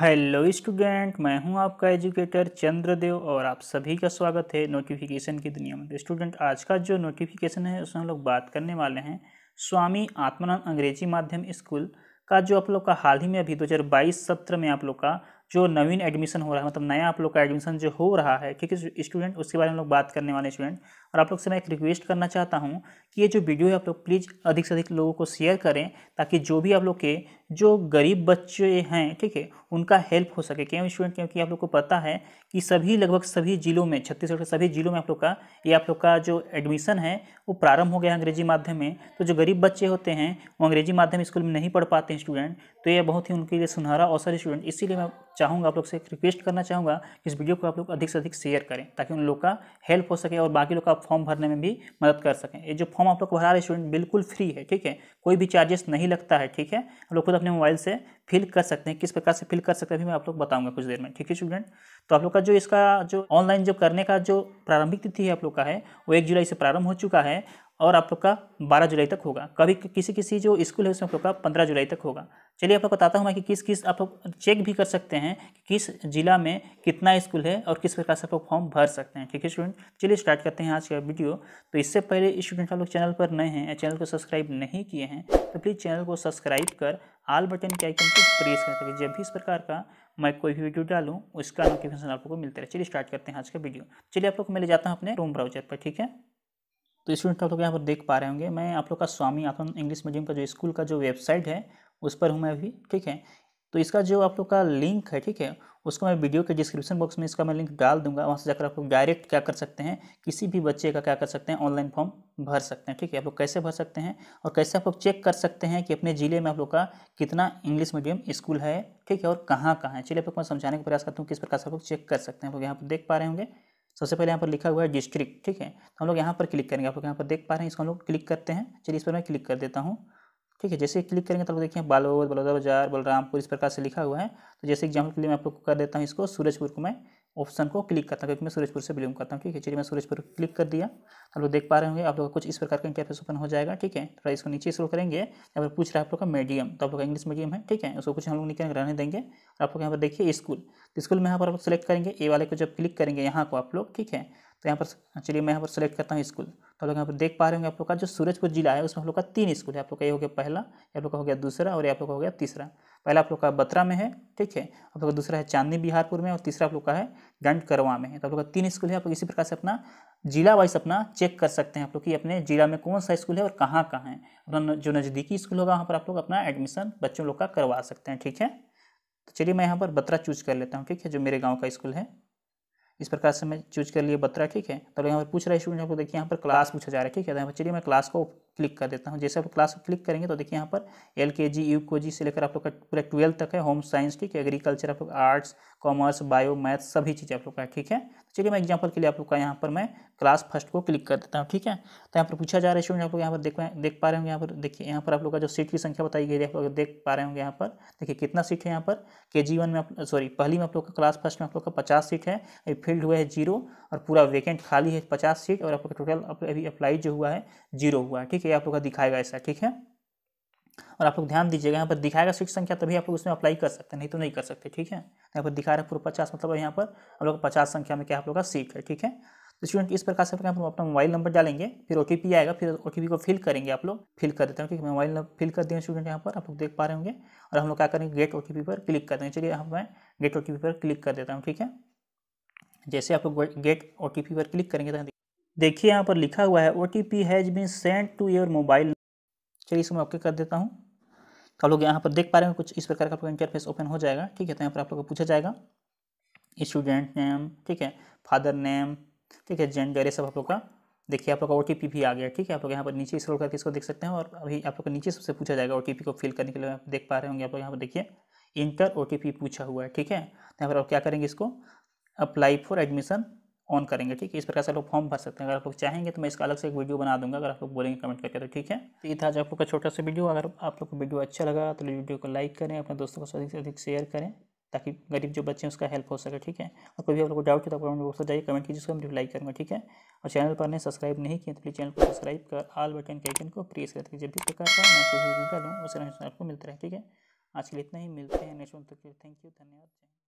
hello student मैं हूं आपका एजुकेटर चंद्रदेव और आप सभी का स्वागत है नोटिफिकेशन की दुनिया में स्टूडेंट आज का जो नोटिफिकेशन है उसमें हम लोग बात करने वाले हैं स्वामी आत्मानंद अंग्रेजी माध्यम स्कूल का जो आप लोग का हाल ही में अभी 2022 सत्र में आप लोग का जो नवीन एडमिशन हो रहा है मतलब नया आप लोग का एडमिशन जो हो रहा है ठीक है स्टूडेंट उसके बारे में हम लोग बात करने वाले स्टूडेंट और आप लोग से मैं एक रिक्वेस्ट करना चाहता हूँ कि ये जो वीडियो है आप लोग प्लीज़ अधिक से अधिक लोगों को शेयर करें ताकि जो भी आप लोग के जो गरीब बच्चे हैं ठीक है उनका हेल्प हो सके क्यों स्टूडेंट क्योंकि आप लोग को पता है कि सभी लगभग सभी जिलों में छत्तीसगढ़ के सभी जिलों में आप लोग का ये आप लोग का जो एडमिशन है वो प्रारंभ हो गया अंग्रेजी माध्यम में तो जो गरीब बच्चे होते हैं वो अंग्रेजी माध्यम स्कूल में नहीं पढ़ पाते हैं स्टूडेंट तो यह बहुत ही उनके लिए सुनहरा अवसर स्टूडेंट इसीलिए मैं चाहूँगा आप लोग से रिक्वेस्ट करना चाहूँगा कि इस वीडियो को आप लोग अधिक से अधिक शेयर करें ताकि उन लोग का हेल्प हो सके और बाकी लोग का फॉर्म भरने में भी मदद कर सकें ये जो फॉर्म आप लोग भरा रहे स्टूडेंट बिल्कुल फ्री है ठीक है कोई भी चार्जेस नहीं लगता है ठीक है आप लोग खुद अपने मोबाइल से फिल कर सकते हैं किस प्रकार से फिल कर सकते हैं भी मैं आप लोग बताऊंगा कुछ देर में ठीक है स्टूडेंट तो आप लोग का जो इसका जो ऑनलाइन जो करने का जो प्रारंभिक तिथि है आप लोग का है वो एक जुलाई से प्रारंभ हो चुका है और आप लोग का बारह जुलाई तक होगा कभी किसी किसी जो स्कूल है उसमें आप लोग का पंद्रह जुलाई तक होगा चलिए आपको बताता हूँ मैं कि किस किस आप लोग चेक भी कर सकते हैं कि किस जिला में कितना स्कूल है और किस प्रकार से आप लोग फॉर्म भर सकते हैं ठीक है स्टूडेंट चलिए स्टार्ट करते हैं आज का वीडियो तो इससे पहले स्टूडेंट आप लोग चैनल पर नए हैं या चैनल को सब्सक्राइब नहीं किए हैं तो प्लीज़ चैनल को सब्सक्राइब कर आल बटन के आइकन को प्रेस कर सकते जब भी इस प्रकार का मैं कोई भी वीडियो डालूँ उसका नोटिफिकेशन आप लोग को मिलता रहे चलिए स्टार्ट करते हैं आज का वीडियो चलिए आप लोग मैं ले जाता हूँ अपने रूम ब्राउजर पर ठीक है तो स्टूडेंट आप लोग यहाँ पर देख पा रहे होंगे मैं आप लोग का स्वामी आकलन इंग्लिश मीडियम का जो स्कूल का जो वेबसाइट है उस पर हूँ मैं अभी ठीक है तो इसका जो आप लोग का लिंक है ठीक है उसको मैं वीडियो के डिस्क्रिप्शन बॉक्स में इसका मैं लिंक डाल दूंगा वहाँ से जाकर आप लोग डायरेक्ट क्या कर सकते हैं किसी भी बच्चे का क्या कर सकते हैं ऑनलाइन फॉर्म भर सकते हैं ठीक है आप लोग कैसे भर सकते हैं और कैसे आप लोग चेक कर सकते हैं कि अपने ज़िले में आप लोग का कितना इंग्लिश मीडियम स्कूल है ठीक है और कहाँ कहाँ है चलिए आप लोग मैं समझाने का प्रयास करता हूँ किस प्रकार से आप लोग चेक कर सकते हैं आप लोग यहाँ पर देख पा रहे होंगे सबसे पहले यहाँ पर लिखा हुआ है डिस्ट्रिक्ट ठीक है तो हम लोग यहाँ पर क्लिक करेंगे आप लोग यहाँ पर देख पा रहे हैं इसको हम लोग क्लिक करते हैं चलिए इस पर मैं क्लिक कर देता हूँ ठीक है जैसे क्लिक करेंगे तो लोग देखिए बालोद बलौदा बाजार बलरामपुर इस प्रकार से लिखा हुआ है तो जैसे एग्जाम्पल के लिए मैं आप लोग कर देता हूँ इसको सूरजपुर को मैं ऑप्शन को क्लिक करता हूँ क्योंकि मैं सूरजपुर से बिलोंग करता हूँ ठीक है चलिए मैं सूरजपुर क्लिक कर दिया तो आप लोग देख पा रहे होंगे आप लोग कुछ इस प्रकार का इंटरफेस ओपन हो जाएगा ठीक है थोड़ा इसको नीचे शुरू करेंगे यहाँ पर पूछ रहा है आप लोग का मीडियम तो आप लोग इंग्लिश मीडियम है ठीक है उसको कुछ हम लोग निकल रहने देंगे और आप लोग यहाँ पर देखिए स्कूल स्कूल तो में यहाँ पर आप लोग सेलेक्ट करेंगे ए वाले को जब क्लिक करेंगे यहाँ को आप लोग ठीक है तो यहाँ पर चलिए मैं यहाँ पर सेलेक्ट करता हूँ स्कूल तो आप लोग यहाँ पर देख पा रहे होंगे आप लोग का जो सूरजपुर जिला है उसमें आप लोग का तीन स्कूल है आप लोग का ये हो गया पहला आप लोग का हो गया दूसरा और आप लोग का हो गया तीसरा पहला आप लोग का बत्रा में है ठीक है आप लोग का दूसरा है चांदनी बिहारपुर में और तीसरा आप लोग का है गंड करवा में है तो आप लोग का तीन स्कूल है आप लोग इसी प्रकार से अपना जिला वाइज अपना चेक कर सकते हैं आप लोग कि अपने जिला में कौन सा स्कूल है और कहाँ कहाँ है अपना जो नज़दीकी स्कूल होगा वहाँ पर आप लोग अपना एडमिशन बच्चों लोग का करवा सकते हैं ठीक है तो चलिए मैं यहाँ पर बत्रा चूज कर लेता हूँ ठीक है जो मेरे गाँव का स्कूल है इस प्रकार से मैं चूज कर लिए बत्रा ठीक है तो यहाँ पर पूछ रहा है स्टूडेंट आपको देखिए यहाँ पर क्लास पूछा जा रहा है ठीक है तो चलिए मैं क्लास को क्लिक कर देता हूँ जैसे आप क्लास को क्लिक करेंगे तो देखिए यहाँ पर एल के जी यू को जी से लेकर आप लोग का पूरा ट्वेल्थ तक है होम साइंस ठीक है एग्रीकल्चर आप लोग आर्ट्स कॉमर्स बायो मैथ सभी चीज़ें आप लोग का ठीक है तो चलिए मैं एग्जाम्पल के लिए आप लोग का यहाँ पर मैं क्लास फर्स्ट को क्लिक कर देता हूँ ठीक है तो यहाँ पर पूछा जा रहा है स्टूडेंट आप लोग यहाँ पर देख देख पा रहे होंगे यहाँ पर देखिए यहाँ पर आप लोग का जो सीट की संख्या बताई गई है आप लोग देख पा रहे होंगे यहाँ पर देखिए कितना सीट है यहाँ पर के जी वन में सॉरी पहली में आप लोग का क्लास फर्स्ट में आप लोग का पचास सीट है अभी फील्ड हुआ है जीरो और पूरा वेकेंट खाली है पचास सीट और आप लोग का टोटल अभी अप्लाई जो हुआ है जीरो हुआ है ठीक है आप लोग का दिखाएगा ऐसा ठीक है और आप लोग ध्यान दीजिएगा यहाँ पर दिखाएगा सीट संख्या तभी आप लोग उसमें अप्लाई कर सकते हैं नहीं तो नहीं कर सकते ठीक है यहाँ पर दिखा रहा है पूरा पचास मतलब यहाँ पर हम लोग पचास संख्या में क्या आप लोग का सीट है ठीक है तो स्टूडेंट इस प्रकार से हम अपना मोबाइल नंबर डालेंगे फिर ओ आएगा फिर ओ को फिल करेंगे आप लोग फिल कर देते हैं ठीक है मोबाइल नंबर फिल कर दिए स्टूडेंट यहाँ पर आप लोग देख पा रहे होंगे और हम लोग क्या करेंगे गेट ओ पर क्लिक कर देंगे चलिए हम मैं गेट ओ पर क्लिक कर देता हूँ ठीक है जैसे आप लोग गेट ओ पर क्लिक करेंगे तो देखिए यहाँ पर लिखा हुआ है O T P has been send to your mobile चलिए इसको मैं ओके कर देता हूँ तो आप लोग यहाँ पर देख पा रहे हैं कुछ इस प्रकार का आपका इंटरफेस ओपन हो जाएगा ठीक है तो यहाँ पर आप लोग को पूछा जाएगा स्टूडेंट नेम ठीक है फादर नेम ठीक है जेंडर ये सब आप लोग का देखिए आप लोग का ओ भी आ गया ठीक है आप लोग यहाँ पर नीचे स्क्रॉल करके इसको देख सकते हैं और अभी आप लोग नीचे सबसे पूछा जाएगा ओ को फिल करने के लिए आप देख पा रहे होंगे आप लोग यहाँ पर देखिए इंटर ओ पूछा हुआ है ठीक है तो यहाँ पर आप क्या करेंगे इसको अप्लाई फॉर एडमिशन ऑन करेंगे ठीक है इस प्रकार से लोग फॉर्म भर सकते हैं अगर आप लोग चाहेंगे तो मैं इसका अलग से एक वीडियो बना दूंगा अगर आप लोग बोलेंगे कमेंट करके तो ठीक है तो ये था आज आप लोग का छोटा सा वीडियो अगर आप लोग को वीडियो अच्छा लगा तो वीडियो को लाइक करें अपने दोस्तों को अधिक से अधिक शेयर करें ताकि गरीब जो बच्चे हैं उसका हेल्प हो सके ठीक है और कोई भी आप लोग को डाउट हो तो कमेंट बॉक्स जाइए कमेंट कीजिए उसको रिप्लाई करूँगा ठीक है और चैनल पर ने सब्सक्राइब नहीं किया तो प्लीज़ चैनल को सब्सक्राइब कर आल बटन के आइकन को प्रेस कर दीजिए जब भी प्रकार का मैं कोई वीडियो डालूँ उस आपको मिलता रहे ठीक है आज के लिए इतना ही मिलते हैं नेक्स्ट वन तक थैंक यू धन्यवाद